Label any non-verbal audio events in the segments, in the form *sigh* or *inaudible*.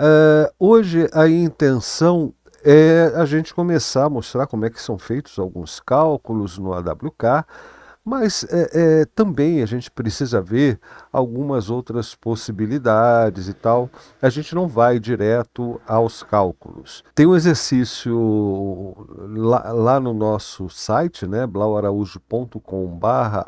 Uh, hoje a intenção é a gente começar a mostrar como é que são feitos alguns cálculos no AWK mas é, é, também a gente precisa ver algumas outras possibilidades e tal. A gente não vai direto aos cálculos. Tem um exercício lá, lá no nosso site, né, blauaraújo.com.br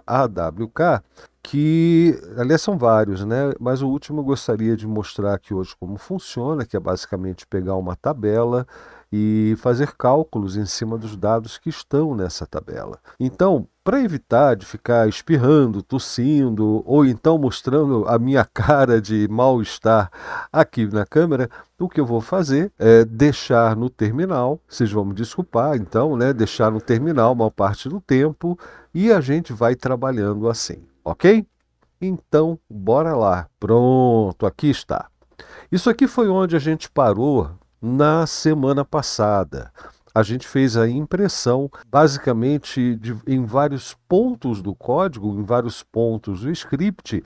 AWK, que, aliás, são vários, né? Mas o último eu gostaria de mostrar aqui hoje como funciona, que é basicamente pegar uma tabela e fazer cálculos em cima dos dados que estão nessa tabela. Então, para evitar de ficar espirrando, tossindo ou então mostrando a minha *laughs* cara de mal-estar aqui na câmera, o que eu vou fazer é deixar no terminal, vocês vão me desculpar, então, né, deixar no terminal uma parte do tempo e a gente vai trabalhando assim, OK? Então, bora lá. Pronto, aqui está. Isso aqui foi onde a gente parou na semana passada. A gente fez a impressão, basicamente, de, em vários pontos do código, em vários pontos do script,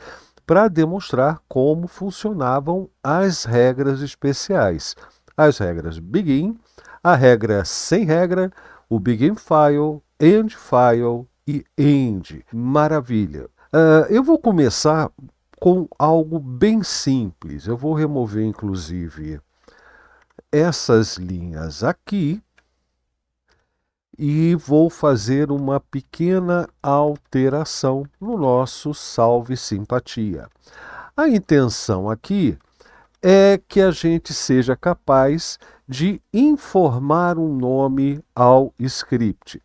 para demonstrar como funcionavam as regras especiais. As regras begin, a regra sem regra, o begin file, end file e end. Maravilha! Uh, eu vou começar com algo bem simples. Eu vou remover, inclusive, essas linhas aqui e vou fazer uma pequena alteração no nosso salve simpatia. A intenção aqui é que a gente seja capaz de informar um nome ao script.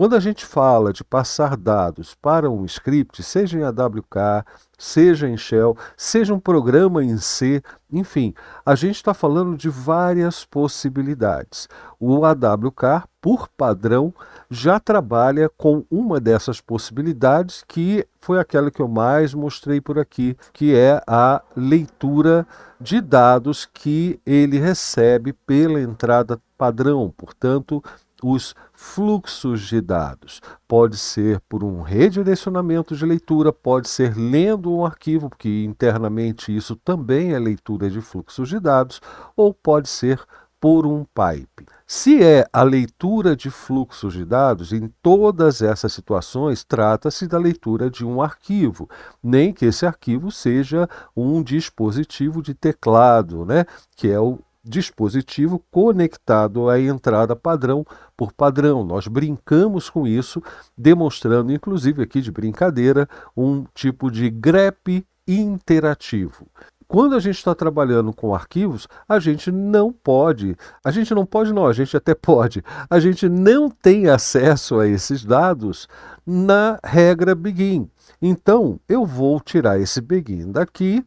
Quando a gente fala de passar dados para um script, seja em AWK, seja em Shell, seja um programa em C, enfim, a gente está falando de várias possibilidades. O AWK, por padrão, já trabalha com uma dessas possibilidades, que foi aquela que eu mais mostrei por aqui, que é a leitura de dados que ele recebe pela entrada padrão, portanto, os fluxos de dados. Pode ser por um redirecionamento de leitura, pode ser lendo um arquivo, porque internamente isso também é leitura de fluxos de dados, ou pode ser por um pipe. Se é a leitura de fluxos de dados, em todas essas situações trata-se da leitura de um arquivo, nem que esse arquivo seja um dispositivo de teclado, né, que é o dispositivo conectado à entrada padrão por padrão. Nós brincamos com isso, demonstrando, inclusive aqui de brincadeira, um tipo de grep interativo quando a gente está trabalhando com arquivos, a gente não pode, a gente não pode não, a gente até *laughs* pode, a gente não tem acesso a esses dados na regra begin. Então, eu vou tirar esse begin daqui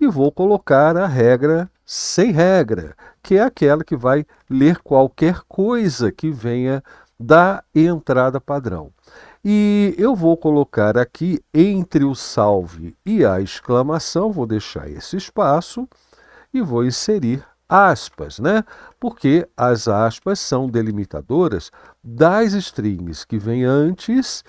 e vou colocar a regra sem regra, que é aquela que vai ler qualquer coisa que venha da entrada padrão. E eu vou colocar aqui entre o salve e a exclamação, vou deixar esse espaço e vou inserir aspas, né? Porque as aspas são delimitadoras das strings que vem antes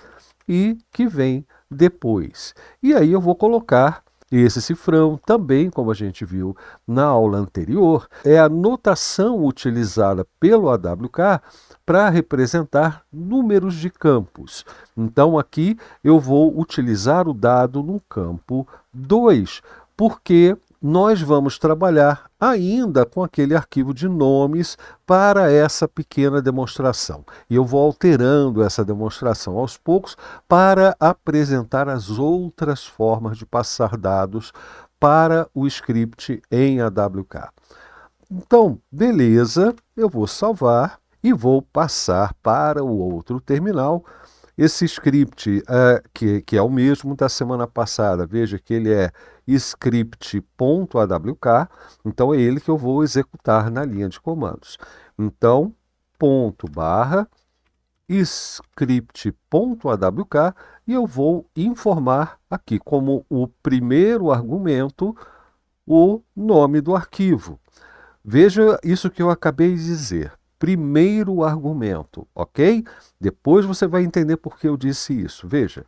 e que vem depois. E aí eu vou colocar e esse cifrão, também como a gente viu na aula anterior, é a notação utilizada pelo AWK para representar números de campos. Então aqui eu vou utilizar o dado no campo 2, porque nós vamos trabalhar ainda com aquele arquivo de nomes para essa pequena demonstração. E eu vou alterando essa demonstração aos poucos para apresentar as outras formas de passar dados para o script em AWK. Então, beleza, eu vou salvar e vou passar para o outro terminal esse script, uh, que, que é o mesmo da semana passada, veja que ele é script.awk, então é ele que eu vou executar na linha de comandos. Então, ponto barra script.awk e eu vou informar aqui como o primeiro argumento o nome do arquivo. Veja isso que eu acabei de dizer primeiro argumento, ok? Depois você vai entender por que eu disse isso. Veja,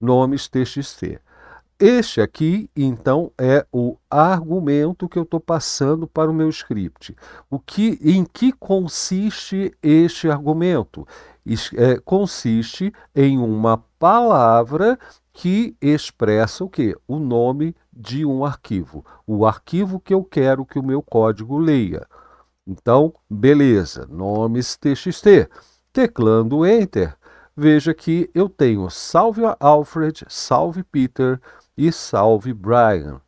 nomes TXT. Este aqui, então, é o argumento que eu estou passando para o meu script. O que, em que consiste este argumento? É, consiste em uma palavra que expressa o quê? O nome de um arquivo. O arquivo que eu quero que o meu código leia. Então, beleza, nomes txt. Teclando Enter, veja que eu tenho salve Alfred, salve Peter e salve Brian,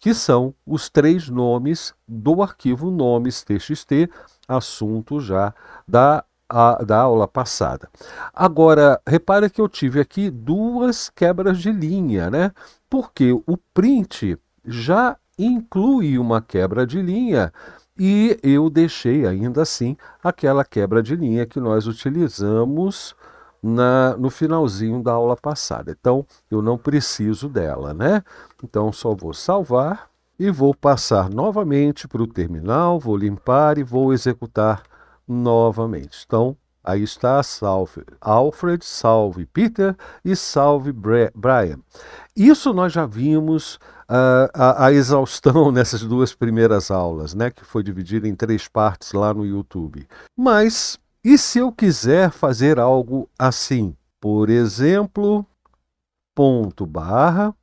que são os três nomes do arquivo nomes txt, assunto já da, a, da aula passada. Agora, repara que eu tive aqui duas quebras de linha, né? Porque o print já inclui uma quebra de linha e eu deixei ainda assim aquela quebra de linha que nós utilizamos na, no finalzinho da aula passada. Então, eu não preciso dela, né? Então, só vou salvar e vou passar novamente para o terminal, vou limpar e vou executar novamente. Então, aí está salve Alfred, salve Peter e salve Brian. Isso nós já vimos a, a, exaustão *laughs* nessas duas primeiras aulas, né, que foi dividida em três partes lá no YouTube. Mas e se eu quiser fazer algo assim? Por exemplo, ponto barra,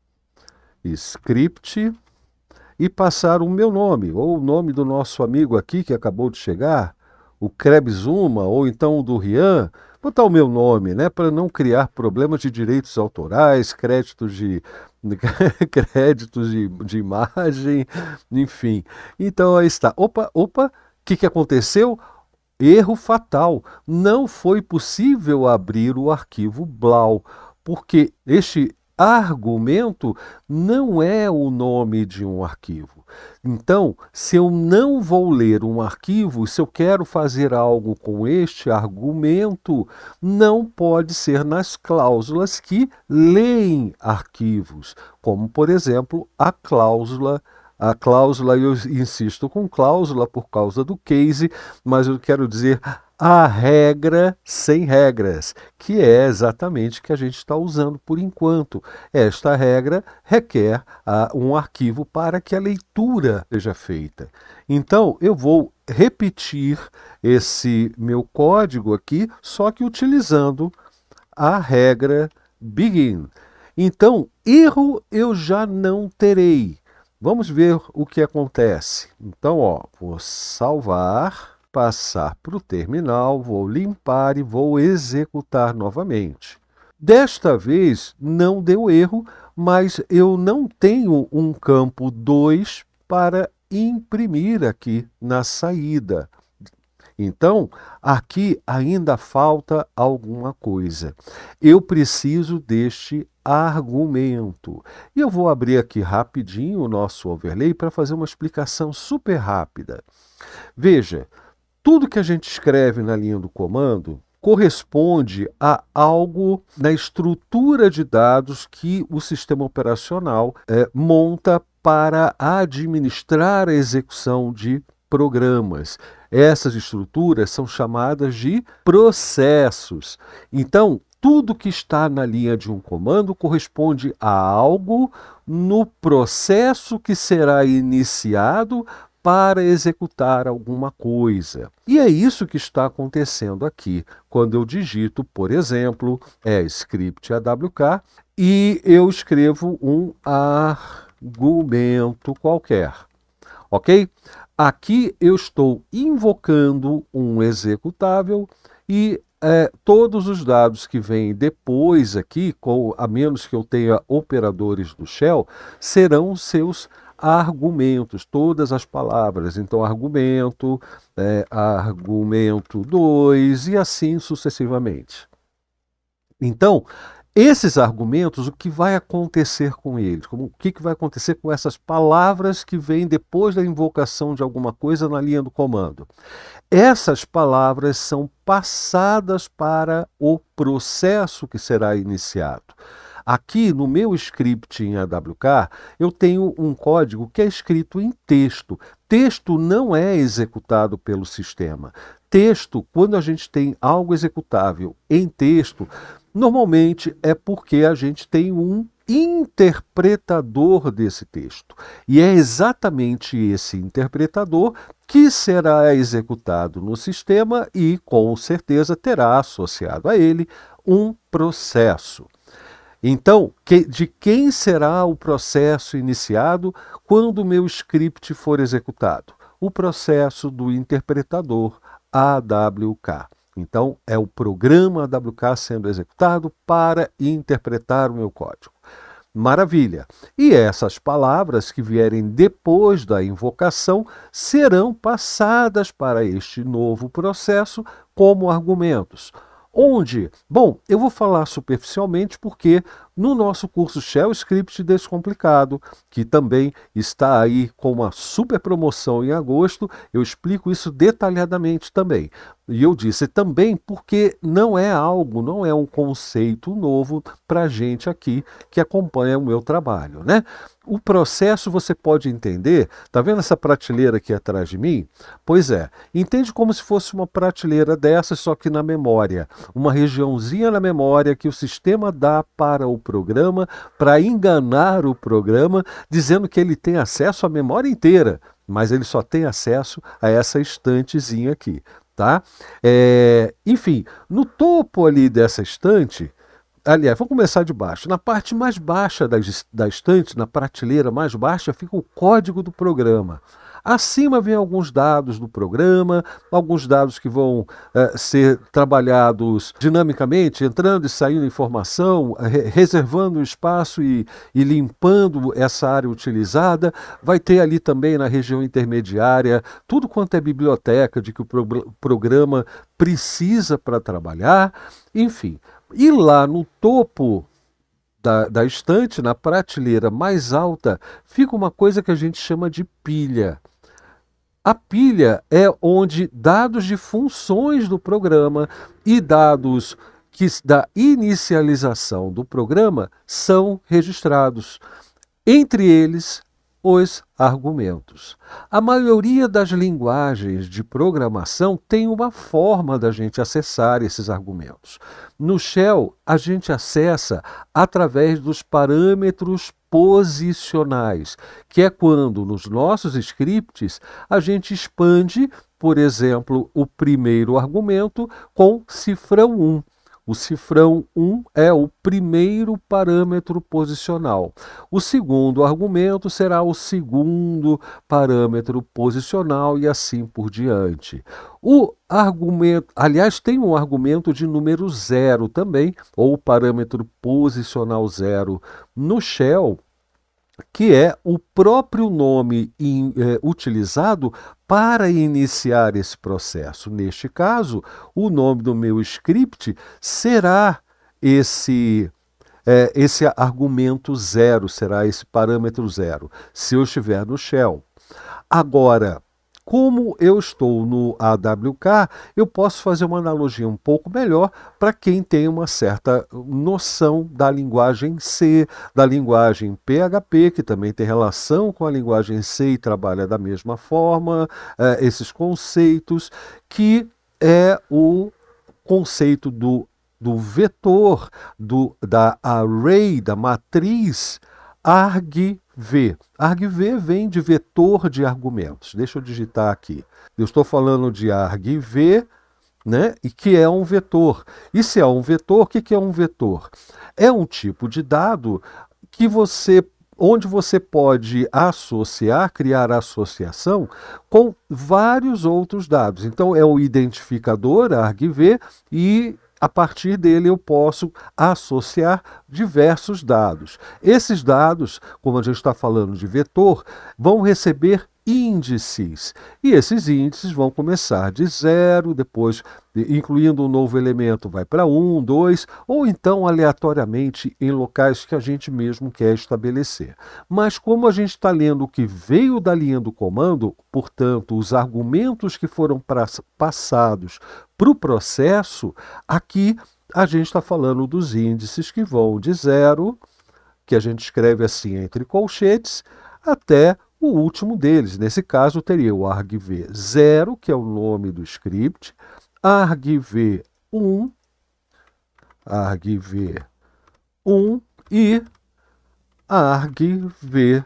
script e passar o meu nome ou o nome do nosso amigo aqui que acabou de chegar, o Krebsuma ou então o do Rian, botar o meu nome, né, para não criar problemas de direitos autorais, créditos de *laughs* créditos de, de imagem, enfim. Então aí está. Opa, opa, o que, que aconteceu? Erro fatal. Não foi possível abrir o arquivo Blau, porque este Argumento não é o nome de um arquivo. Então, se eu não vou ler um arquivo, se eu quero fazer algo com este argumento, não pode ser nas cláusulas que leem arquivos, como, por exemplo, a cláusula a cláusula, eu insisto com cláusula por causa do case, mas eu quero dizer a regra sem regras, que é exatamente que a gente está usando por enquanto. Esta regra requer uh, um arquivo para que a leitura seja feita. Então, eu vou repetir esse meu código aqui, só que utilizando a regra begin. Então, erro eu já não terei. Vamos ver o que acontece. Então, ó, vou salvar, passar para o terminal, vou limpar e vou executar novamente. Desta vez não deu erro, mas eu não tenho um campo 2 para imprimir aqui na saída. Então, aqui ainda falta alguma coisa. Eu preciso deste argumento. E eu vou abrir aqui rapidinho o nosso overlay para fazer uma explicação super rápida. Veja, tudo que a gente escreve na linha do comando corresponde a algo na estrutura de dados que o sistema operacional é, monta para administrar a execução de programas. Essas estruturas são chamadas de processos. Então, tudo que está na linha de um comando corresponde a algo no processo que será iniciado para executar alguma coisa. E é isso que está acontecendo aqui. Quando eu digito, por exemplo, é script awk e eu escrevo um argumento qualquer. Ok? Aqui eu estou invocando um executável e é, todos os dados que vêm depois aqui, com, a menos que eu tenha operadores do shell, serão seus argumentos, todas as palavras. Então, argumento, é, argumento 2 e assim sucessivamente. Então, esses argumentos, o que vai acontecer com eles? Como, o que, que vai acontecer com essas palavras que vêm depois da invocação de alguma coisa na linha do comando? Essas palavras são passadas para o processo que será iniciado. Aqui no meu script em AWK, eu tenho um código que é escrito em texto. Texto não é executado pelo sistema. Texto, quando a gente tem algo executável em texto, Normalmente é porque a gente tem um interpretador desse texto. E é exatamente esse interpretador que será executado no sistema e, com certeza, terá associado a ele um processo. Então, que, de quem será o processo iniciado quando o meu script for executado? O processo do interpretador AWK. Então, é o programa AWK sendo executado para interpretar o meu código. Maravilha! E essas palavras que vierem depois da invocação serão passadas para este novo processo como argumentos. Onde? Bom, eu vou falar superficialmente porque no nosso curso Shell Script Descomplicado, que também está aí com uma super promoção em agosto, eu explico isso detalhadamente também. E eu disse também porque não é algo, não é um conceito novo para gente aqui que acompanha o meu trabalho, né? O processo você pode entender, tá vendo essa prateleira aqui atrás de mim? Pois é, entende como se fosse uma prateleira dessa, só que na memória, uma regiãozinha na memória que o sistema dá para o programa para enganar o programa, dizendo que ele tem acesso à memória inteira, mas ele só tem acesso a essa estantezinha aqui tá? É, enfim, no topo ali dessa estante, aliás, vamos começar de baixo. Na parte mais baixa da, da estante, na prateleira mais baixa, fica o código do programa. Acima vem alguns dados do programa, alguns dados que vão eh, ser trabalhados dinamicamente, entrando e saindo informação, re reservando espaço e, e limpando essa área utilizada. Vai ter ali também na região intermediária tudo quanto é biblioteca de que o pro programa precisa para trabalhar, enfim. E lá no topo da, da, estante, na prateleira mais alta, fica uma coisa que a gente chama de pilha. A pilha é onde dados de funções do programa e dados que da inicialização do programa são registrados, entre eles os argumentos. A maioria das linguagens de programação tem uma forma da gente acessar esses argumentos. No Shell, a gente acessa através dos parâmetros posicionais, que é quando nos nossos scripts a gente expande, por exemplo, o primeiro argumento com cifrão 1. O cifrão 1 é o primeiro parâmetro posicional. O segundo argumento será o segundo parâmetro posicional e assim por diante. O argumento, aliás, tem um argumento de número zero também, ou parâmetro posicional zero no Shell, que é o próprio nome in, é, utilizado para iniciar esse processo. Neste caso, o nome do meu script será esse é, esse argumento zero, será esse parâmetro zero, se eu estiver no shell. Agora, como eu estou no AWK, eu posso fazer uma analogia um pouco melhor para quem tem uma certa noção da linguagem C, da linguagem PHP, que também tem relação com a linguagem C e trabalha da mesma forma, eh, esses conceitos, que é o conceito do, do vetor, do, da array, da matriz arg V. Argv vem de vetor de argumentos. Deixa eu digitar aqui. Eu estou falando de argv, né? E que é um vetor. E se é um vetor, o que, que é um vetor? É um tipo de dado que você onde você pode associar, criar associação com vários outros dados. Então é o identificador, argv, e a partir dele eu posso associar diversos dados. Esses dados, como a gente está falando de vetor, vão receber índices. E esses índices vão começar de zero, depois, incluindo um novo elemento, vai para um, dois, ou então aleatoriamente em locais que a gente mesmo quer estabelecer. Mas como a gente está lendo o que veio da linha do comando, portanto, os argumentos que foram passados para o processo, aqui a gente está falando dos índices que vão de zero, que a gente escreve assim entre colchetes, até o último deles. Nesse caso, teria o argv0, que é o nome do script, argv1, argv1 e argv2.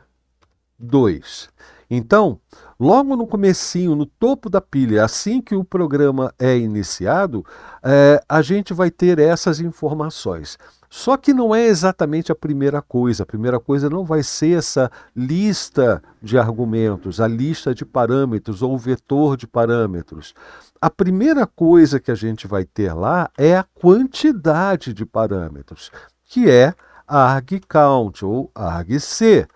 Então, logo no comecinho, no topo da pilha, assim que o programa é iniciado, é, a gente vai ter essas informações. Só que não é exatamente a primeira coisa. A primeira coisa não vai ser essa lista de argumentos, a lista de parâmetros ou o vetor de parâmetros. A primeira coisa que a gente vai ter lá é a quantidade de parâmetros, que é argcount ou argc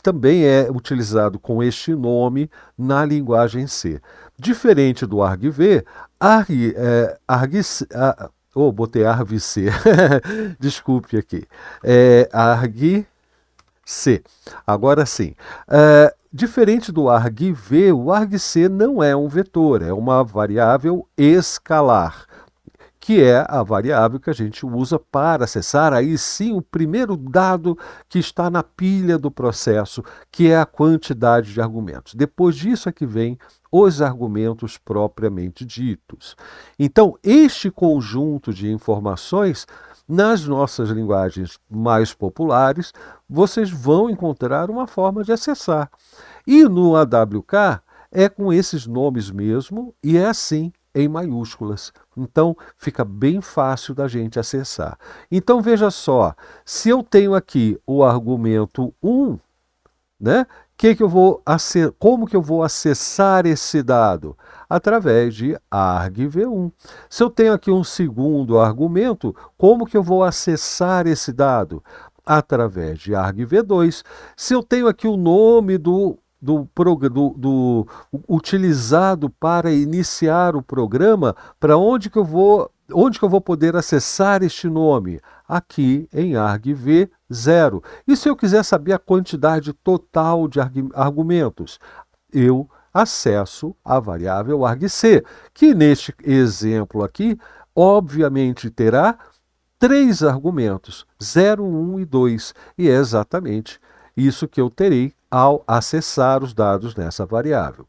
também é utilizado com este nome na linguagem C. Diferente do ARGV, ARG, é, ARG, a, oh, botei ARVC, *laughs* desculpe aqui, é, ARG-C. Agora sim, é, Diferente do argv, o argc não é um vetor, é uma variável escalar que é a variável que a gente usa para acessar aí sim o primeiro dado que está na pilha do processo, que é a quantidade de argumentos. Depois disso é que vem os argumentos propriamente ditos. Então, este conjunto de informações nas nossas linguagens mais populares, vocês vão encontrar uma forma de acessar. E no AWK é com esses nomes mesmo e é assim em maiúsculas. Então fica bem fácil da gente acessar. Então veja só, se eu tenho aqui o argumento 1, né? Que que eu vou como que eu vou acessar esse dado? Através de argv1. Se eu tenho aqui um segundo argumento, como que eu vou acessar esse dado? Através de argv2. Se eu tenho aqui o nome do do, do, do utilizado para iniciar o programa, para onde que eu vou onde que eu vou poder acessar este nome? Aqui em argv 0. E se eu quiser saber a quantidade total de argumentos? Eu acesso a variável argc, que neste exemplo aqui, obviamente terá três argumentos, 0, 1 um e 2, e é exatamente isso que eu terei ao acessar os dados nessa variável.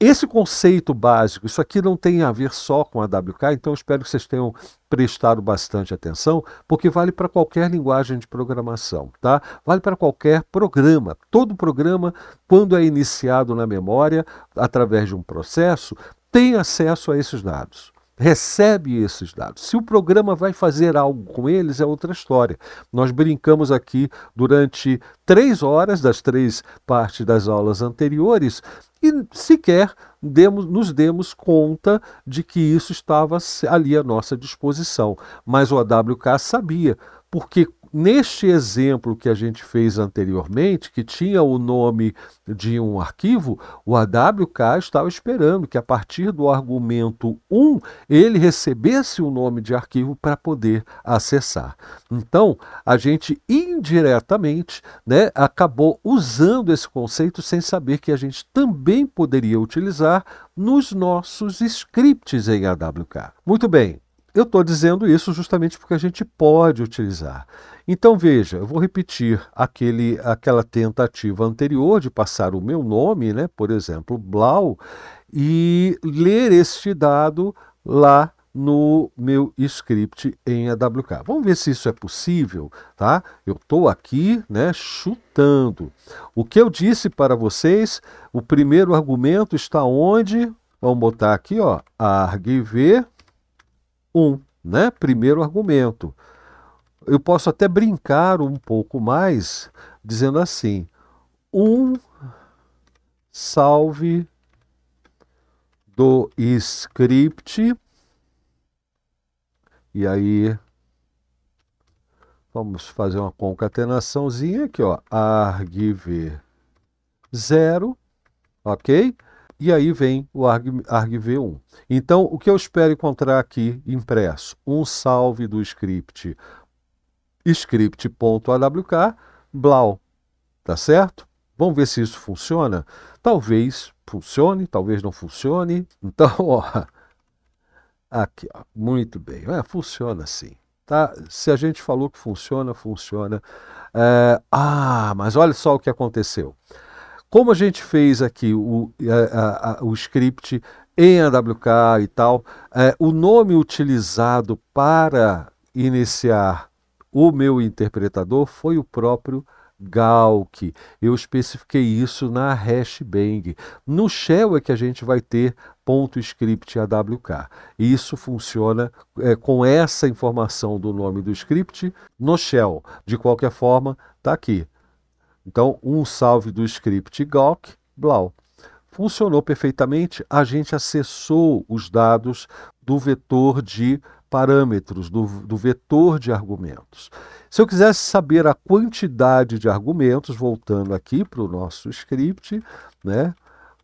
Esse conceito básico, isso aqui não tem a ver só com a WK, então espero que vocês tenham prestado bastante atenção, porque vale para qualquer linguagem de programação, tá? Vale para qualquer programa. Todo programa, quando é iniciado na memória através de um processo, tem acesso a esses dados recebe esses dados. Se o programa vai fazer algo com eles, é outra história. Nós brincamos aqui durante três horas das três partes das aulas anteriores e sequer demos, nos demos conta de que isso estava ali à nossa disposição. Mas o AWK sabia, porque neste exemplo que a gente fez anteriormente, que tinha o nome de um arquivo, o AWK estava esperando que a partir do argumento 1 ele recebesse o nome de arquivo para poder acessar. Então, a gente indiretamente né, acabou usando esse conceito sem saber que a gente também poderia utilizar nos nossos scripts em AWK. Muito bem, eu estou dizendo isso justamente porque a gente pode utilizar. Então veja, eu vou repetir aquele, aquela tentativa anterior de passar o meu nome, né, por exemplo, Blau, e ler este dado lá no meu script em AWK. Vamos ver se isso é possível, tá? Eu estou aqui, né, chutando. O que eu disse para vocês, o primeiro argumento está onde? Vamos botar aqui, ó, argv1, né? Primeiro argumento eu posso até brincar um pouco mais, dizendo assim: um salve do script. E aí vamos fazer uma concatenaçãozinha aqui, ó, argv 0, OK? E aí vem o argv1. então, o que eu espero encontrar aqui impresso? Um salve do script script.awk, blau, tá certo? Vamos ver se isso funciona? Talvez funcione, talvez não funcione. Então, *laughs* ó, aqui, ó, muito bem, é, funciona sim. Tá? Se a gente falou que funciona, funciona. É, ah, mas olha só o que aconteceu. Como a gente fez aqui o, é, a, a, o script em AWK e tal, é, o nome utilizado para iniciar o meu interpretador foi o próprio Galk. Eu especifiquei isso na hashbang No shell é que a gente vai ter ponto .script AWK. E isso funciona é, com essa informação do nome do script no shell. De qualquer forma, está aqui. Então, um salve do script Galk, blau. Funcionou perfeitamente, a gente acessou os dados do vetor de parâmetros, do, do vetor de argumentos. Se eu quisesse saber a quantidade de argumentos, voltando aqui para o nosso script, né?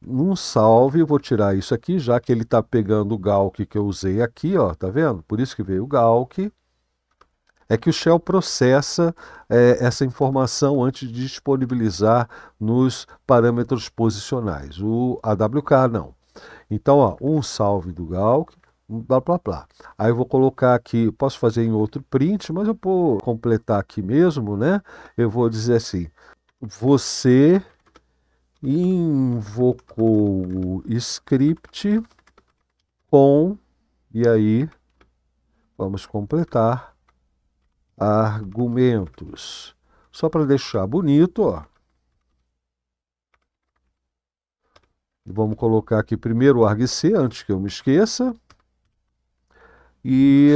um salve, eu vou tirar isso aqui, já que ele está pegando o Galk que eu usei aqui, ó, tá vendo? Por isso que veio o Galk. É que o Shell processa é, essa informação antes de disponibilizar nos parâmetros posicionais. O AWK não. Então, ó, um salve do Galk blá blá blá. Aí eu vou colocar aqui, posso fazer em outro print, mas eu vou completar aqui mesmo, né? Eu vou dizer assim: você invocou o script com e aí vamos completar argumentos. Só para deixar bonito, ó. Vamos colocar aqui primeiro o argc, antes que eu me esqueça. E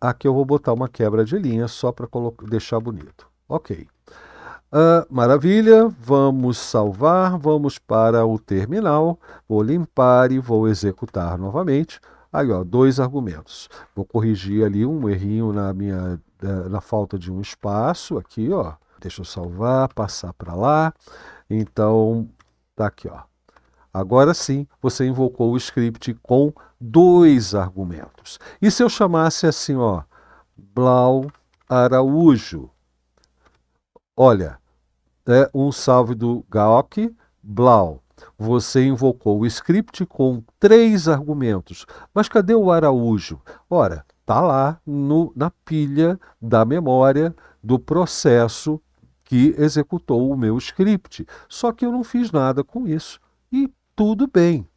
aqui eu vou botar uma quebra de linha só para deixar bonito. Ok. Uh, maravilha, vamos salvar, vamos para o terminal, vou limpar e vou executar novamente. Aí, ó, dois argumentos. Vou corrigir ali um errinho na minha na falta de um espaço aqui, ó. Deixa eu salvar, passar para lá. Então, tá aqui, ó. Agora sim, você invocou o script com dois argumentos. E se eu chamasse assim, ó, Blau Araújo? Olha, é um salve do Gaok, Blau. Você invocou o script com três argumentos. Mas cadê o Araújo? Ora, tá lá no, na pilha da memória do processo que executou o meu script. Só que eu não fiz nada com isso tudo bem,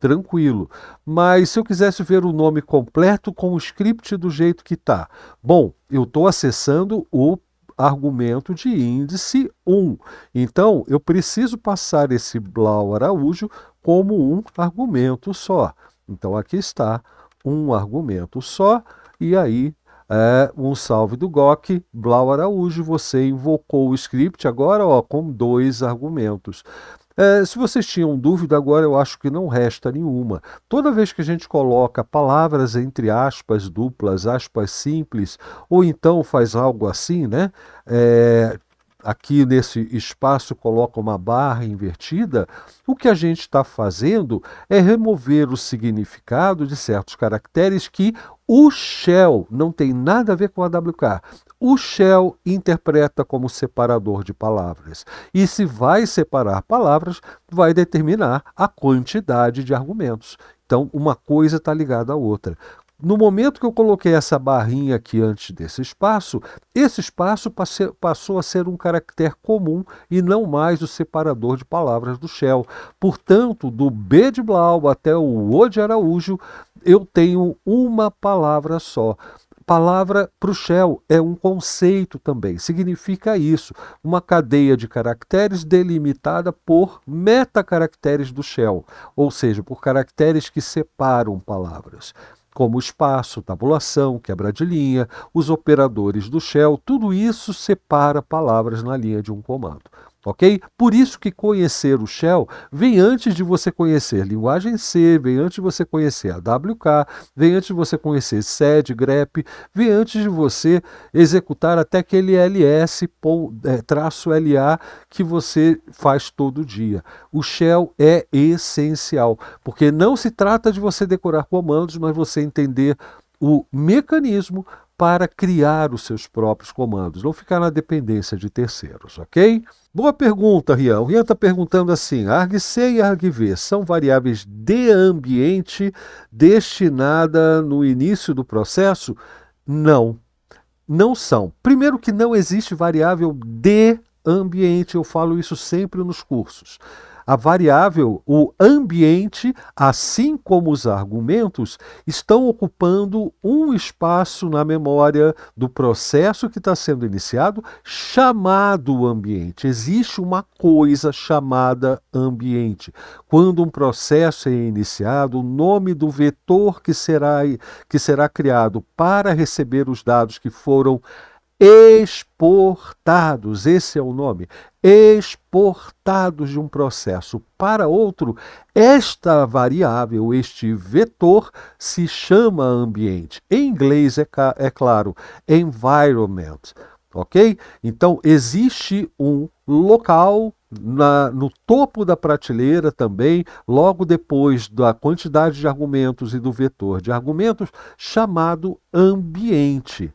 tranquilo. Mas se eu quisesse ver o nome completo com o script do jeito que está, bom, eu estou acessando o argumento de índice 1. Então, eu preciso passar esse Blau Araújo como um argumento só. Então, aqui está um argumento só, e aí é, um salve do GOC, Blau Araújo, você invocou o script agora ó, com dois argumentos. É, se vocês tinham dúvida, agora eu acho que não resta nenhuma. Toda vez que a gente coloca palavras entre aspas duplas, aspas simples, ou então faz algo assim, né? É, aqui nesse espaço coloca uma barra invertida, o que a gente está fazendo é remover o significado de certos caracteres que o shell não tem nada a ver com a WK. O Shell interpreta como separador de palavras. E se vai separar palavras, vai determinar a quantidade de argumentos. Então, uma coisa está ligada à outra. No momento que eu coloquei essa barrinha aqui antes desse espaço, esse espaço passou a ser um caractere comum e não mais o separador de palavras do Shell. Portanto, do B de Blau até o O de Araújo, eu tenho uma palavra só palavra Shell é um conceito também, significa isso, uma cadeia de caracteres delimitada por metacaracteres do Shell, ou seja, por caracteres que separam palavras, como espaço, tabulação, quebra de linha, os operadores do Shell, tudo isso separa palavras na linha de um comando ok? Por isso que conhecer o Shell vem antes de você conhecer linguagem C, vem antes de você conhecer a WK, vem antes de você conhecer SED, grep, vem antes de você executar até aquele LS é, traço LA que você faz todo dia. O Shell é essencial, porque não se trata de você decorar comandos, mas você entender o mecanismo para criar os seus próprios comandos, não ficar na dependência de terceiros, ok? Boa pergunta, Rian. O Rian está perguntando assim: argc e argv são variáveis de ambiente destinada no início do processo? Não, não são. Primeiro que não existe variável de ambiente, eu falo isso sempre nos cursos. A variável, o ambiente, assim como os argumentos, estão ocupando um espaço na memória do processo que está sendo iniciado, chamado ambiente. Existe uma coisa chamada ambiente. Quando um processo é iniciado, o nome do vetor que será, que será criado para receber os dados que foram exportados, esse é o nome, exportados de um processo para outro, esta variável, este vetor, se chama ambiente. Em inglês, é, é claro, environment. Ok? Então, existe um local na, no topo da prateleira também, logo depois da quantidade de argumentos e do vetor de argumentos, chamado ambiente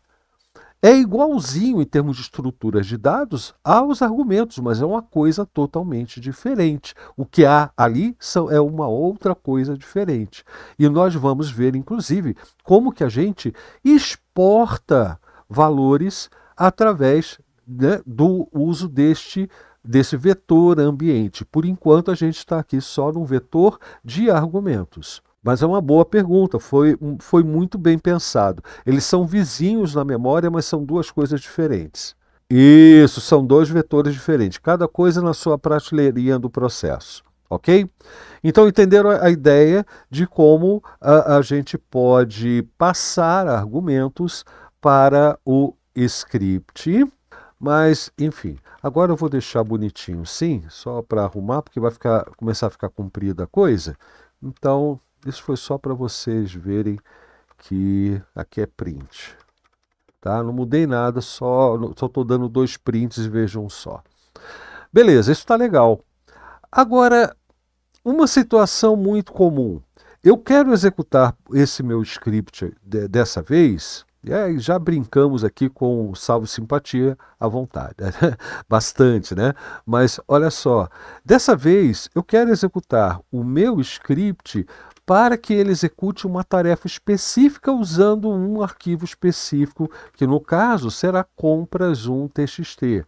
é igualzinho em termos de estruturas de dados aos argumentos, mas é uma coisa totalmente diferente. O que há ali são, é uma outra coisa diferente. E nós vamos ver, inclusive, como que a gente exporta valores através né, do uso deste desse vetor ambiente. Por enquanto, a gente está aqui só no vetor de argumentos. Mas é uma boa pergunta, foi, foi muito bem pensado. Eles são vizinhos na memória, mas são duas coisas diferentes. Isso, são dois vetores diferentes, cada coisa na sua prateleira do processo, ok? Então, entenderam a ideia de como a, a gente pode passar argumentos para o script, mas enfim, agora eu vou deixar bonitinho sim, só para arrumar, porque vai ficar, começar a ficar comprida a coisa. Então, isso foi só para vocês verem que aqui é print. Tá? Não mudei nada, só estou dando dois prints e vejam só. Beleza, isso está legal. Agora, uma situação muito comum. Eu quero executar esse meu script de, dessa vez, e aí já brincamos aqui com o salvo simpatia à vontade, *laughs* bastante, né? Mas olha só, dessa vez eu quero executar o meu script para que ele execute uma tarefa específica usando um arquivo específico, que no caso será compras1.txt.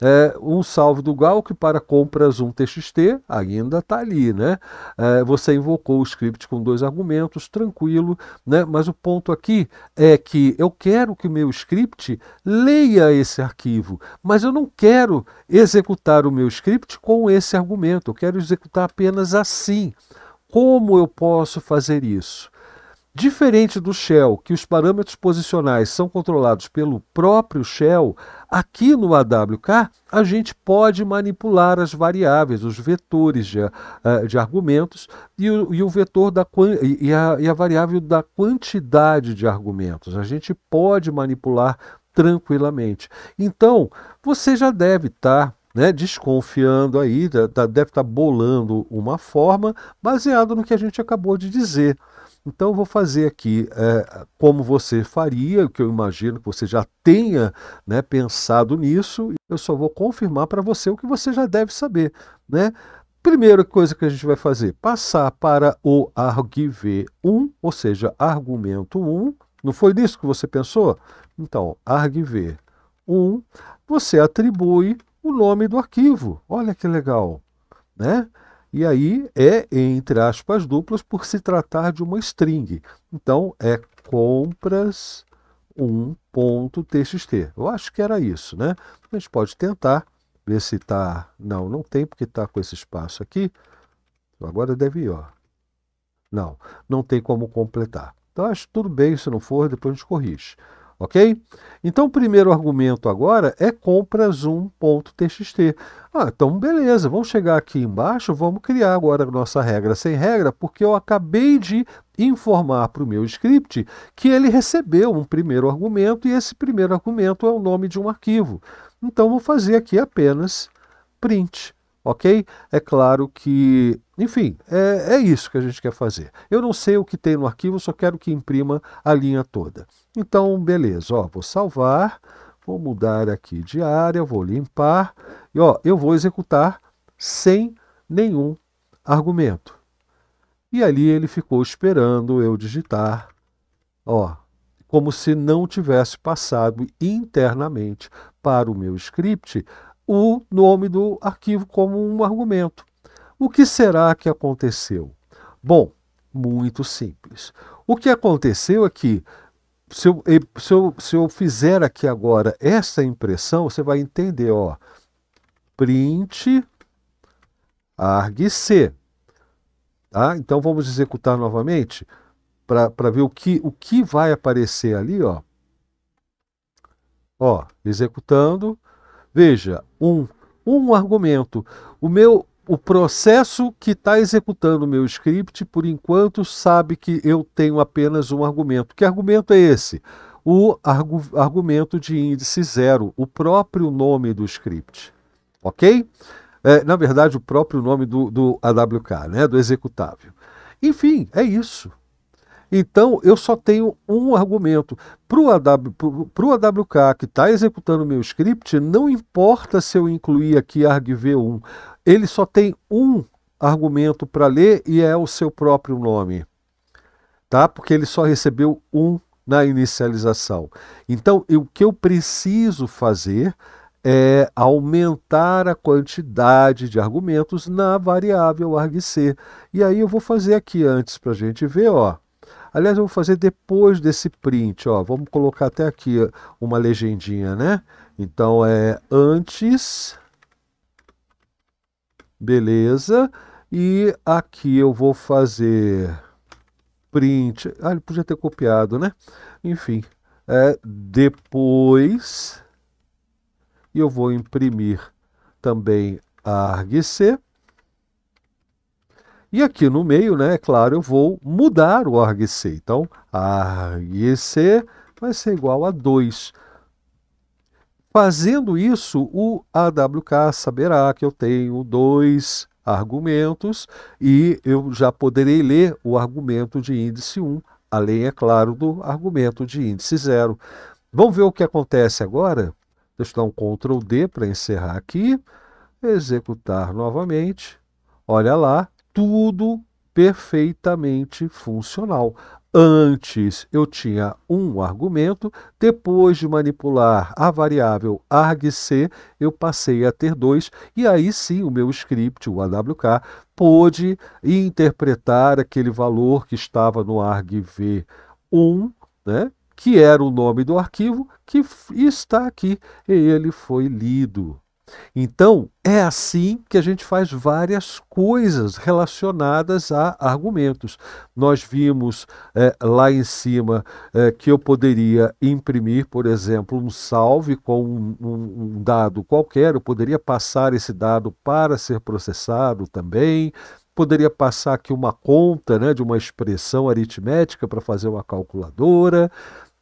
É, um salve do que para compras1.txt ainda está ali, né? É, você invocou o script com dois argumentos, tranquilo, né? Mas o ponto aqui é que eu quero que o meu script leia esse arquivo, mas eu não quero executar o meu script com esse argumento, eu quero executar apenas assim. Como eu posso fazer isso? Diferente do Shell, que os parâmetros posicionais são controlados pelo próprio Shell, aqui no AWK a gente pode manipular as variáveis, os vetores de, eh, de argumentos e o, e o vetor da e a, e a variável da quantidade de argumentos. A gente pode manipular tranquilamente. Então, você já deve estar tá né, desconfiando aí, tá, tá, deve estar tá bolando uma forma baseado no que a gente acabou de dizer. Então eu vou fazer aqui é, como você faria, que eu imagino que você já tenha né, pensado nisso, eu só vou confirmar para você o que você já deve saber. Né? Primeira coisa que a gente vai fazer, passar para o argv 1, ou seja, argumento 1. Não foi nisso que você pensou? Então, argv 1, você atribui o nome do arquivo. Olha que legal, né? E aí é entre aspas duplas por se tratar de uma string. Então é compras 1.txt. Eu acho que era isso, né? A gente pode tentar ver se está. não, não tem porque está com esse espaço aqui. Agora deve ir, ó. Não, não tem como completar. Então acho tudo bem se não for, depois a gente corrige. Ok? Então, o primeiro argumento agora é compra zoom.txt. Ah, então beleza, vamos chegar aqui embaixo, vamos criar agora a nossa regra sem regra, porque eu acabei de informar para o meu script que ele recebeu um primeiro argumento e esse primeiro argumento é o nome de um arquivo. Então, vou fazer aqui apenas print ok? É claro que enfim, é, é, isso que a gente quer fazer. Eu não sei o que tem no arquivo, só quero que imprima a linha toda. Então, beleza, ó, vou salvar, vou mudar aqui de área, vou limpar e ó, eu vou executar sem nenhum argumento. E ali ele ficou esperando eu digitar, ó, como se não tivesse passado internamente para o meu script o nome do arquivo como um argumento. O que será que aconteceu? Bom, muito simples. O que aconteceu é que, se eu, se eu, se eu fizer aqui agora essa impressão, você vai entender, ó, print argc. Tá? Então, vamos executar novamente para ver o que, o que vai aparecer ali, ó. Ó, executando. Veja, um, um argumento. O meu, o processo que está executando o meu script, por enquanto, sabe que eu tenho apenas um argumento. Que argumento é esse? O argu argumento de índice zero, o próprio nome do script. Ok? É, na verdade, o próprio nome do, do AWK, né? do executável. Enfim, é isso. Então, eu só tenho um argumento. Para o AW, AWK que está executando o meu script, não importa se eu incluir aqui argv1 ele só tem um argumento para ler e é o seu próprio nome, tá? Porque ele só recebeu um na inicialização. Então, o que eu preciso fazer é aumentar a quantidade de argumentos na variável argc. E aí eu vou fazer aqui antes para a gente ver, ó. Aliás, eu vou fazer depois desse print, ó. Vamos colocar até aqui uma legendinha, né? Então é antes Beleza. E aqui eu vou fazer print. Ah, ele podia ter copiado, né? Enfim, é, depois e eu vou imprimir também argc. E aqui no meio, né, é claro, eu vou mudar o argc. Então, argc vai ser igual a 2. Fazendo isso, o AWK saberá que eu tenho dois argumentos e eu já poderei ler o argumento de índice 1, além, é claro, do argumento de índice 0. Vamos ver o que acontece agora? Deixa eu dar um Ctrl D para encerrar aqui, executar novamente. Olha lá, tudo perfeitamente funcional. Antes eu tinha um argumento, depois de manipular a variável argc, eu passei a ter dois, e aí sim o meu script, o AWK, pôde interpretar aquele valor que estava no argv1, né, que era o nome do arquivo, que está aqui, e ele foi lido. Então, é assim que a gente faz várias coisas relacionadas a argumentos. Nós vimos é, lá em cima é, que eu poderia imprimir, por exemplo, um salve com um, um, um dado qualquer, eu poderia passar esse dado para ser processado também poderia passar aqui uma conta né, de uma expressão aritmética para fazer uma calculadora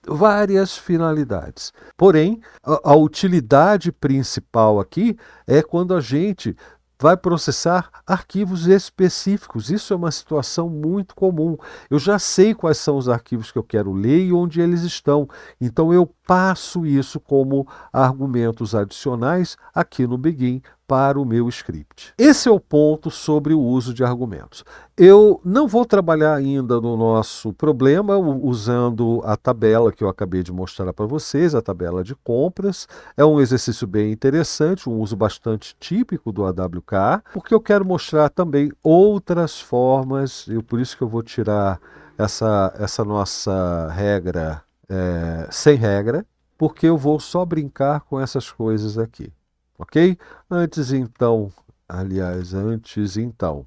várias finalidades. Porém, a, a utilidade principal aqui é quando a gente vai processar arquivos específicos. Isso é uma situação muito comum. Eu já sei quais são os arquivos que eu quero ler e onde eles estão. Então eu passo isso como argumentos adicionais aqui no Begin para o meu script. Esse é o ponto sobre o uso de argumentos. Eu não vou trabalhar ainda no nosso problema usando a tabela que eu acabei de mostrar para vocês, a tabela de compras. É um exercício bem interessante, um uso bastante típico do AWK, porque eu quero mostrar também outras formas, e por isso que eu vou tirar essa, essa nossa regra é, sem regra, porque eu vou só brincar com essas coisas aqui, ok? Antes então, aliás, antes então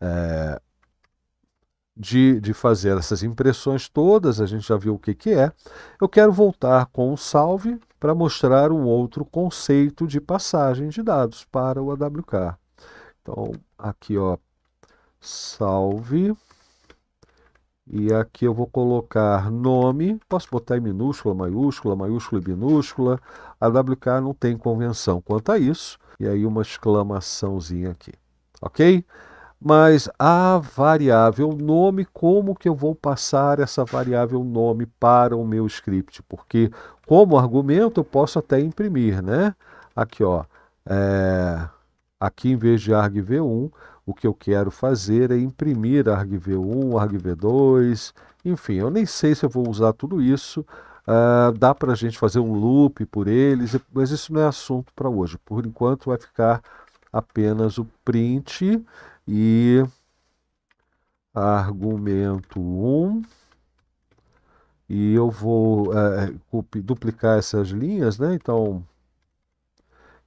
é, de, de fazer essas impressões todas, a gente já viu o que, que é, eu quero voltar com o salve para mostrar um outro conceito de passagem de dados para o AWK. Então, aqui ó, salve e aqui eu vou colocar nome, posso botar em minúscula, maiúscula, maiúscula e minúscula. A WK não tem convenção quanto a isso. E aí uma exclamaçãozinha aqui, ok? Mas a variável nome, como que eu vou passar essa variável nome para o meu script? Porque como argumento eu posso até imprimir, né? Aqui, ó. É... Aqui em vez de argv1, o que eu quero fazer é imprimir argv 1, argv 2, enfim, eu nem sei se eu vou usar tudo isso. Uh, dá para a gente fazer um loop por eles, mas isso não é assunto para hoje. Por enquanto vai ficar apenas o print e argumento 1 e eu vou é, é, duplicar essas linhas, né? Então,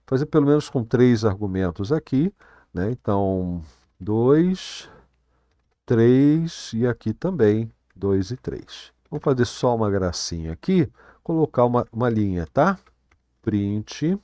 fazer pelo menos com três argumentos aqui. Né? Então, 2, 3 e aqui também 2 e 3. Vou fazer só uma gracinha aqui, colocar uma, uma linha, tá? Print.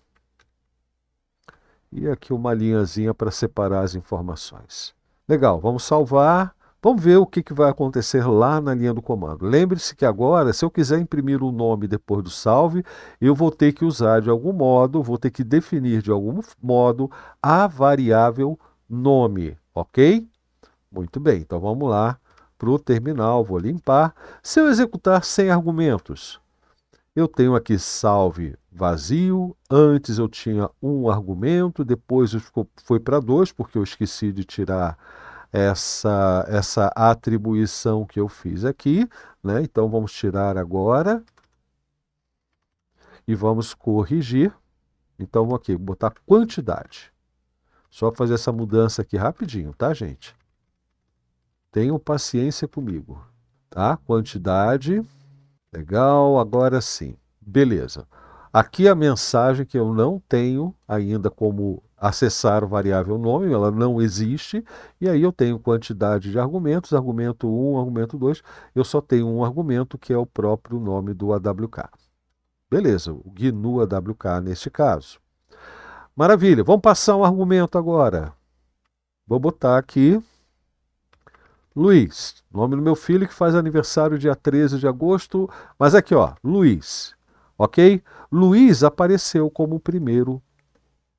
E aqui uma linhazinha para separar as informações. Legal, vamos salvar. Vamos ver o que, que vai acontecer lá na linha do comando. Lembre-se que agora, se eu quiser imprimir o um nome depois do salve, eu vou ter que usar de algum modo, vou ter que definir de algum modo a variável nome, ok? Muito bem, então vamos lá para o terminal, vou limpar. Se eu executar sem argumentos, eu tenho aqui salve vazio, antes eu tinha um argumento, depois foi para dois, porque eu esqueci de tirar essa, essa atribuição que eu fiz aqui. Né? Então, vamos tirar agora e vamos corrigir. Então, aqui, vou botar quantidade. Só fazer essa mudança aqui rapidinho, tá, gente? Tenham paciência comigo, tá? Quantidade, legal, agora sim, beleza. Aqui a mensagem que eu não tenho ainda como acessar o variável nome, ela não existe, e aí eu tenho quantidade de argumentos, argumento 1, argumento 2, eu só tenho um argumento que é o próprio nome do AWK. Beleza, o GNU AWK neste caso. Maravilha, vamos passar um argumento agora. Vou botar aqui Luiz, nome do meu filho que faz aniversário dia 13 de agosto, mas aqui ó, Luiz, ok? Luiz apareceu como o primeiro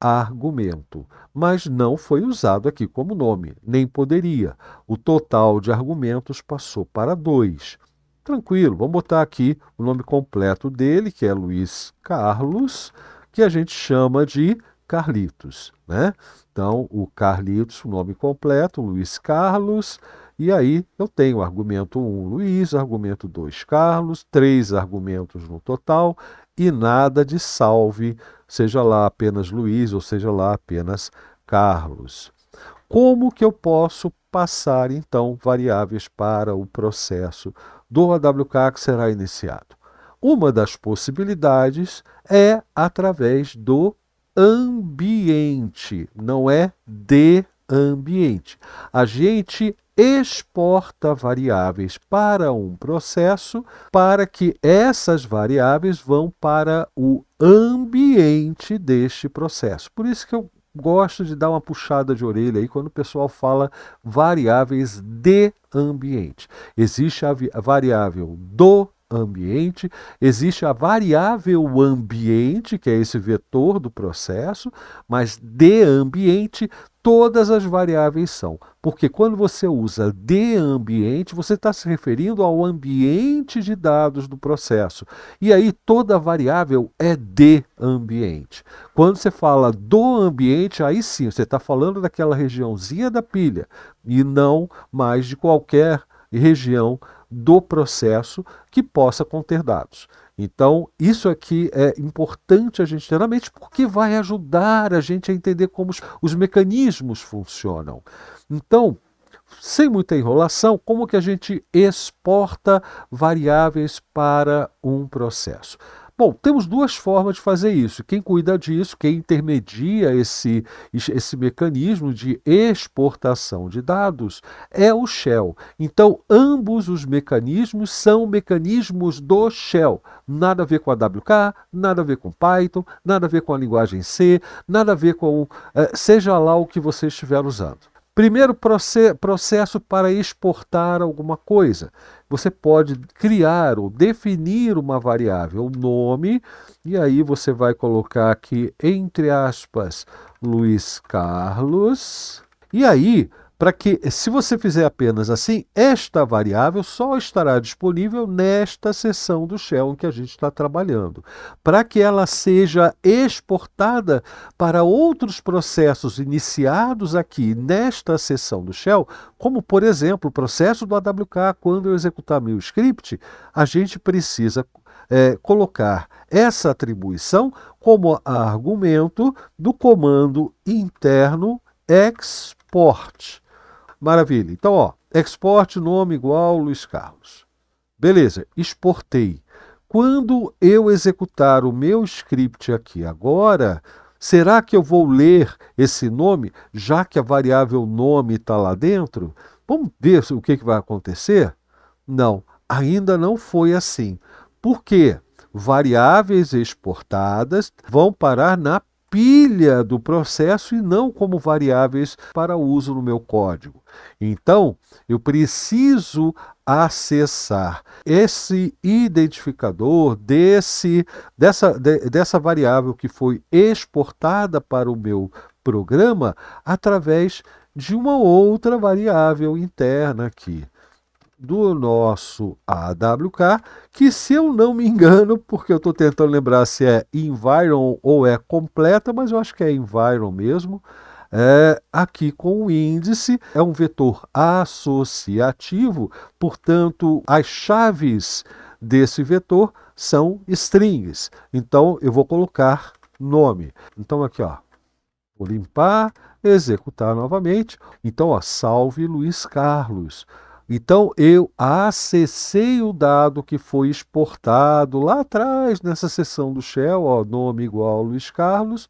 argumento, mas não foi usado aqui como nome, nem poderia. O total de argumentos passou para dois. Tranquilo, vamos botar aqui o nome completo dele, que é Luiz Carlos, que a gente chama de Carlitos, né? Então, o Carlitos, o nome completo, Luiz Carlos, e aí eu tenho argumento 1 um, Luiz, argumento 2 Carlos, três argumentos no total, e nada de salve, seja lá apenas Luiz ou seja lá apenas Carlos. Como que eu posso passar então variáveis para o processo do AWK que será iniciado? Uma das possibilidades é através do ambiente, não é de ambiente. A gente exporta variáveis para um processo para que essas variáveis vão para o ambiente deste processo. Por isso que eu gosto de dar uma puxada de orelha aí quando o pessoal fala variáveis de ambiente. Existe a variável do ambiente, existe a variável ambiente, que é esse vetor do processo, mas de ambiente todas as variáveis são. Porque quando você usa de ambiente, você está se referindo ao ambiente de dados do processo. E aí toda variável é de ambiente. Quando você fala do ambiente, aí sim você está falando daquela regiãozinha da pilha e não mais de qualquer região do processo que possa conter dados. Então, isso aqui é importante a gente ter na mente porque vai ajudar a gente a entender como os, os mecanismos funcionam. Então, sem muita enrolação, como que a gente exporta variáveis para um processo? Bom, temos duas formas de fazer isso. Quem cuida disso, quem intermedia esse, esse mecanismo de exportação de dados é o Shell. Então, ambos os mecanismos são mecanismos do Shell. Nada a ver com a WK, nada a ver com Python, nada a ver com a linguagem C, nada a ver com eh, seja lá o que você estiver usando. Primeiro processo para exportar alguma coisa. Você pode criar ou definir uma variável, nome, e aí você vai colocar aqui entre aspas Luiz Carlos. E aí para que, se você fizer apenas assim, esta variável só estará disponível nesta seção do Shell em que a gente está trabalhando, para que ela seja exportada para outros processos iniciados aqui nesta seção do Shell, como, por exemplo, o processo do AWK, quando eu executar meu script, a gente precisa é, colocar essa atribuição como argumento do comando interno export Maravilha. Então, ó, export, nome igual Luiz Carlos. Beleza, exportei. Quando eu executar o meu script aqui agora, será que eu vou ler esse nome, já que a variável nome está lá dentro? Vamos ver o que, que vai acontecer? Não, ainda não foi assim. Por quê? Variáveis exportadas vão parar na filha do processo e não como variáveis para uso no meu código. Então, eu preciso acessar esse identificador desse dessa de, dessa variável que foi exportada para o meu programa através de uma outra variável interna aqui do nosso AWK, que se eu não me engano, porque eu estou tentando lembrar se é Environ ou é completa, mas eu acho que é Environ mesmo, é, aqui com o índice, é um vetor associativo, portanto, as chaves desse vetor são strings. Então, eu vou colocar nome. Então, aqui, ó, vou limpar, executar novamente. Então, ó, salve Luiz Carlos. Então eu acessei o dado que foi exportado lá atrás nessa seção do Shell, ó, nome igual Luiz Carlos,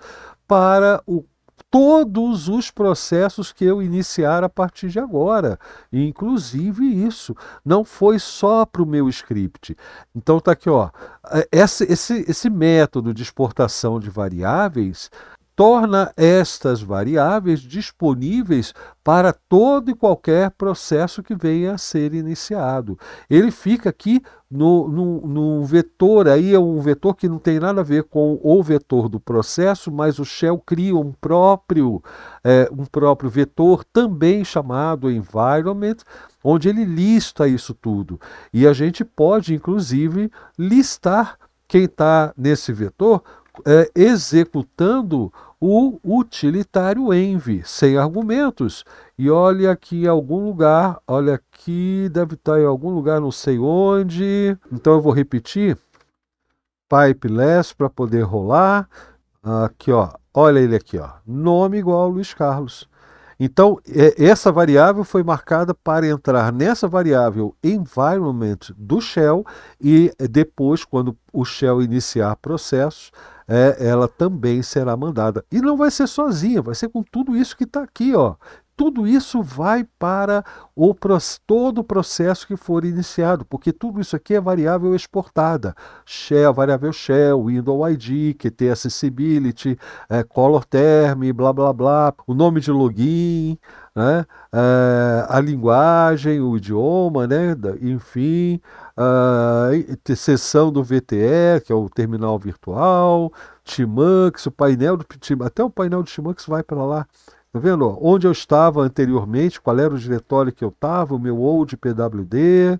para o todos os processos que eu iniciar a partir de agora, inclusive isso. Não foi só para o meu script. Então tá aqui, ó. É, esse, esse, esse método de exportação de variáveis torna estas variáveis disponíveis para todo e qualquer processo que venha a ser iniciado. Ele fica aqui no, no, no, vetor, aí é um vetor que não tem nada a ver com o vetor do processo, mas o shell cria um próprio, é, um próprio vetor, também chamado environment, onde ele lista isso tudo. E a gente pode, inclusive, listar quem está nesse vetor é, executando o utilitário envy, sem argumentos. E olha aqui em algum lugar, olha aqui, deve estar em algum lugar, não sei onde. Então eu vou repetir. Pipe less para poder rolar. Aqui, ó. Olha ele aqui, ó. Nome igual Luiz Carlos. Então, é, essa variável foi marcada para entrar nessa variável environment do shell e depois, quando o shell iniciar processos, é, ela também será mandada. E não vai ser sozinha, vai ser com tudo isso que está aqui, ó. Tudo isso vai para o, todo o processo que for iniciado, porque tudo isso aqui é variável exportada. Shell, variável shell, window ID, QT accessibility, é, color term, blá blá blá, o nome de login, né, é, a linguagem, o idioma, né, enfim, a ah, do VTE, que é o terminal virtual, Timux, o painel do até o painel do Timux vai para lá. Tá vendo? onde eu estava anteriormente, qual era o diretório que eu estava, o meu old PWD,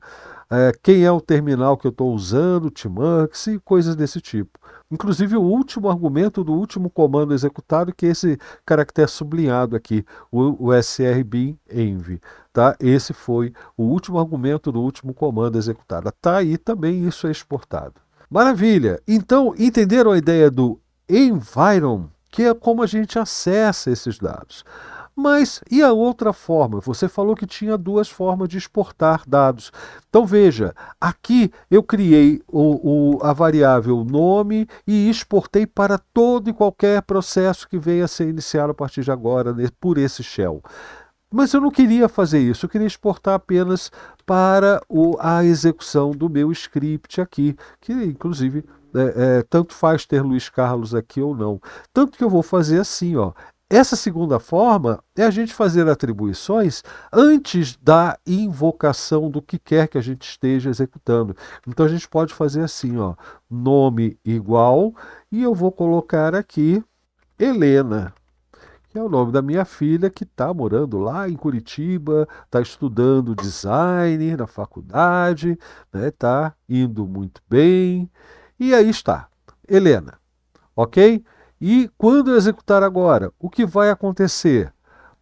eh, quem é o terminal que eu estou usando, Timux e coisas desse tipo. Inclusive o último argumento do último comando executado, que é esse caractere sublinhado aqui, o, o SRBIN env. Tá? Esse foi o último argumento do último comando executado. Está aí também isso é exportado. Maravilha! Então, entenderam a ideia do environ, que é como a gente acessa esses dados. Mas e a outra forma? Você falou que tinha duas formas de exportar dados. Então veja, aqui eu criei o, o, a variável nome e exportei para todo e qualquer processo que venha a ser iniciado a partir de agora por esse shell. Mas eu não queria fazer isso, eu queria exportar apenas para o, a execução do meu script aqui, que inclusive é, é, tanto faz ter Luiz Carlos aqui ou não. Tanto que eu vou fazer assim, ó, essa segunda forma é a gente fazer atribuições antes da invocação do que quer que a gente esteja executando. Então a gente pode fazer assim, ó, nome igual, e eu vou colocar aqui Helena, que é o nome da minha filha que está morando lá em Curitiba, está estudando design na faculdade, está né, tá indo muito bem. E aí está, Helena, ok? E quando eu executar agora, o que vai acontecer?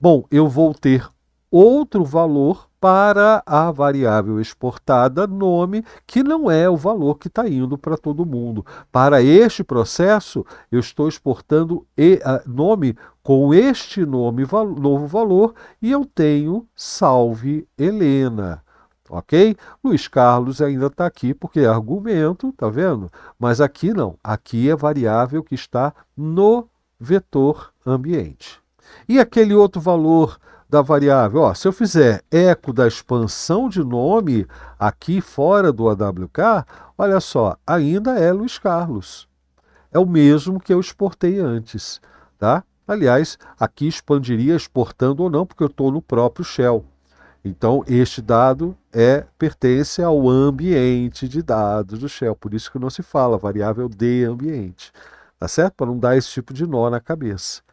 Bom, eu vou ter outro valor para a variável exportada nome, que não é o valor que está indo para todo mundo. Para este processo, eu estou exportando e, a, nome com este nome val, novo valor e eu tenho salve Helena ok? Luiz Carlos ainda está aqui porque é argumento, tá vendo? Mas aqui não, aqui é variável que está no vetor ambiente. E aquele outro valor da variável, ó, se eu fizer eco da expansão de nome aqui fora do AWK, olha só, ainda é Luiz Carlos. É o mesmo que eu exportei antes, tá? Aliás, aqui expandiria exportando ou não, porque eu estou no próprio shell. Então, este dado é pertence ao ambiente de dados do Shell, por isso que não se fala variável de ambiente, tá certo? Para não dar esse tipo de nó na cabeça.